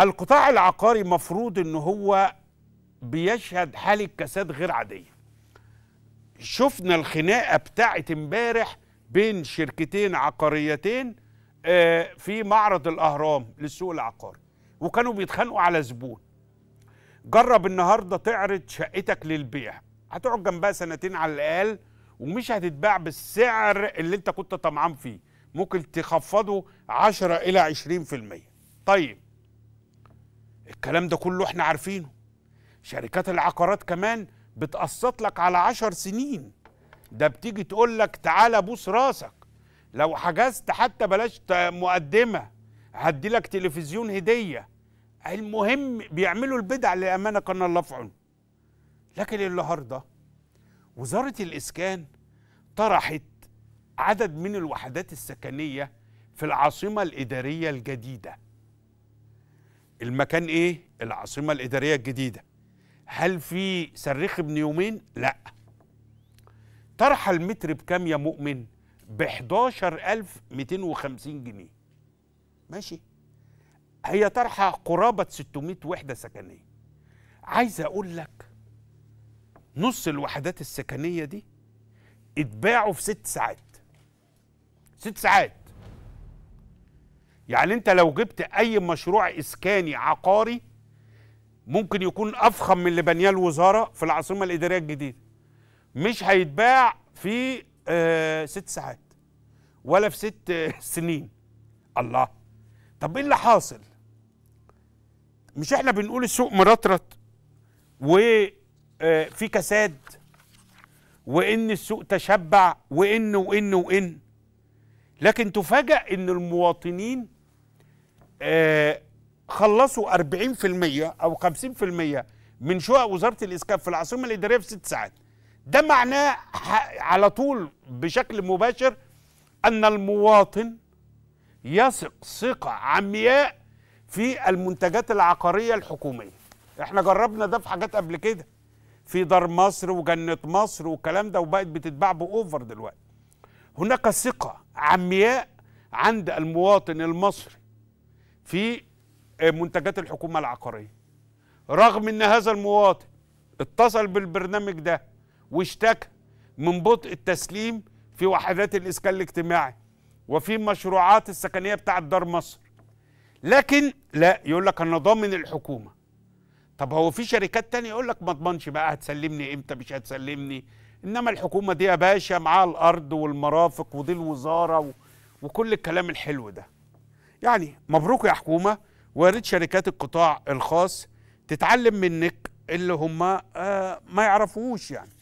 القطاع العقاري مفروض ان هو بيشهد حالة كساد غير عادية شفنا الخناقة بتاعت امبارح بين شركتين عقاريتين آه، في معرض الأهرام للسوق العقاري وكانوا بيتخانقوا على زبون جرب النهارده تعرض شقتك للبيع هتقعد جنبها سنتين على الاقل ومش هتتباع بالسعر اللي انت كنت طمعان فيه ممكن تخفضه 10 الى 20% طيب الكلام ده كله احنا عارفينه شركات العقارات كمان بتقسط لك على عشر سنين ده بتيجي تقول لك تعالى بوس راسك لو حجزت حتى بلاش مقدمة هدي لك تلفزيون هدية المهم بيعملوا البدع لأمانة كان الله في عونه لكن النهارده وزارة الإسكان طرحت عدد من الوحدات السكنية في العاصمة الإدارية الجديدة المكان ايه العاصمه الاداريه الجديده هل في صريخ ابن يومين لا طرح المتر بكام يا مؤمن ب 11250 جنيه ماشي هي طرحه قرابه 600 وحده سكنيه عايز اقول لك نص الوحدات السكنيه دي اتباعوا في ست ساعات ست ساعات يعني انت لو جبت اي مشروع اسكاني عقاري ممكن يكون افخم من اللي بنياه الوزاره في العاصمه الاداريه الجديده مش هيتباع في آه ست ساعات ولا في ست آه، سنين الله طب ايه اللي حاصل مش احنا بنقول السوق مرطرط وفي آه، كساد وان السوق تشبع وان وان وان لكن تفاجأ ان المواطنين آه، خلصوا 40% او 50% من شقق وزاره الاسكان في العاصمه الاداريه في ست ساعات ده معناه على طول بشكل مباشر ان المواطن يثق ثقه عمياء في المنتجات العقاريه الحكوميه احنا جربنا ده في حاجات قبل كده في دار مصر وجنه مصر والكلام ده وبقت بتتباع باوفر دلوقتي هناك ثقه عمياء عند المواطن المصري في آه، منتجات الحكومه العقاريه رغم ان هذا المواطن اتصل بالبرنامج ده واشتكى من بطء التسليم في وحدات الاسكان الاجتماعي وفي مشروعات السكنيه بتاعه دار مصر لكن لا يقول لك انا ضامن الحكومه طب هو في شركات تانية يقول لك ما اضمنش بقى هتسلمني امتى مش هتسلمني انما الحكومه دي يا باشا معاها الارض والمرافق ودي الوزاره و... وكل الكلام الحلو ده يعني مبروك يا حكومه وارد شركات القطاع الخاص تتعلم منك اللي هم آه، ما يعرفوش يعني